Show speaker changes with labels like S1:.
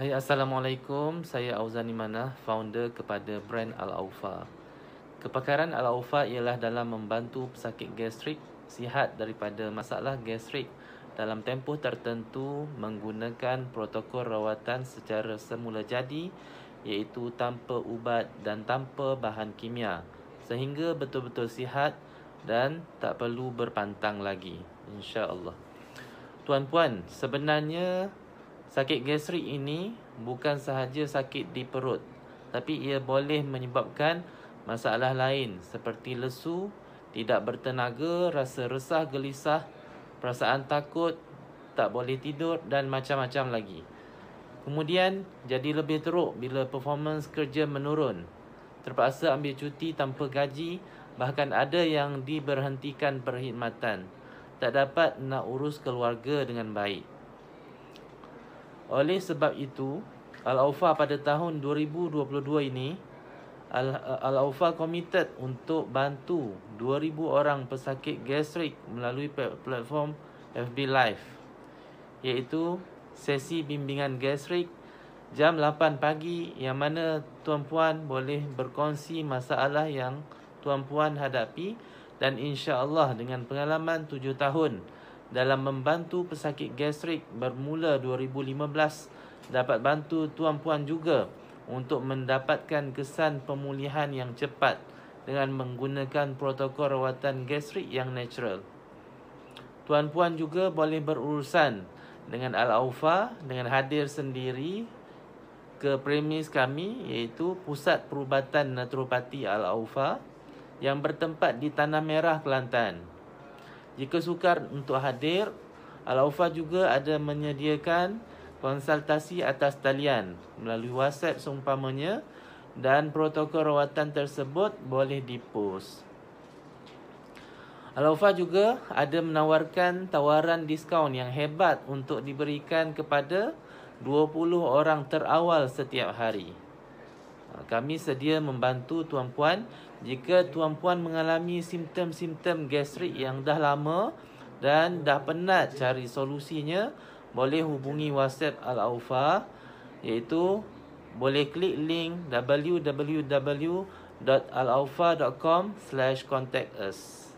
S1: Hai Assalamualaikum, saya Auzan Imana, founder kepada brand Al-Aufa. Kepakaran Al-Aufa ialah dalam membantu pesakit gastrik sihat daripada masalah gastrik dalam tempoh tertentu menggunakan protokol rawatan secara semula jadi iaitu tanpa ubat dan tanpa bahan kimia sehingga betul-betul sihat dan tak perlu berpantang lagi. InsyaAllah. Tuan-puan, sebenarnya Sakit gastrik ini bukan sahaja sakit di perut tapi ia boleh menyebabkan masalah lain seperti lesu, tidak bertenaga, rasa resah gelisah, perasaan takut, tak boleh tidur dan macam-macam lagi. Kemudian jadi lebih teruk bila performance kerja menurun. Terpaksa ambil cuti tanpa gaji, bahkan ada yang diberhentikan perkhidmatan. Tak dapat nak urus keluarga dengan baik. Oleh sebab itu, Al-Aufa pada tahun 2022 ini Al-Aufa committed untuk bantu 2000 orang pesakit gastrik melalui platform FB Live iaitu sesi bimbingan gastrik jam 8 pagi yang mana tuan puan boleh berkongsi masalah yang tuan puan hadapi dan insya-Allah dengan pengalaman 7 tahun dalam membantu pesakit gastrik bermula 2015 dapat bantu tuan puan juga untuk mendapatkan kesan pemulihan yang cepat dengan menggunakan protokol rawatan gastrik yang natural. Tuan puan juga boleh berurusan dengan Al-Aufa dengan hadir sendiri ke premis kami iaitu Pusat Perubatan Naturopati Al-Aufa yang bertempat di Tanah Merah Kelantan. Jika sukar untuk hadir, Al-Aufa juga ada menyediakan konsultasi atas talian melalui WhatsApp seumpamanya dan protokol rawatan tersebut boleh dipost. Al-Aufa juga ada menawarkan tawaran diskaun yang hebat untuk diberikan kepada 20 orang terawal setiap hari. Ah, kami sedia membantu tuan puan jika tuan puan mengalami simptom-simptom gastrik yang dah lama dan dah penat cari solusinya, boleh hubungi WhatsApp Al-Aufa iaitu boleh klik link www.alaufa.com/contact us.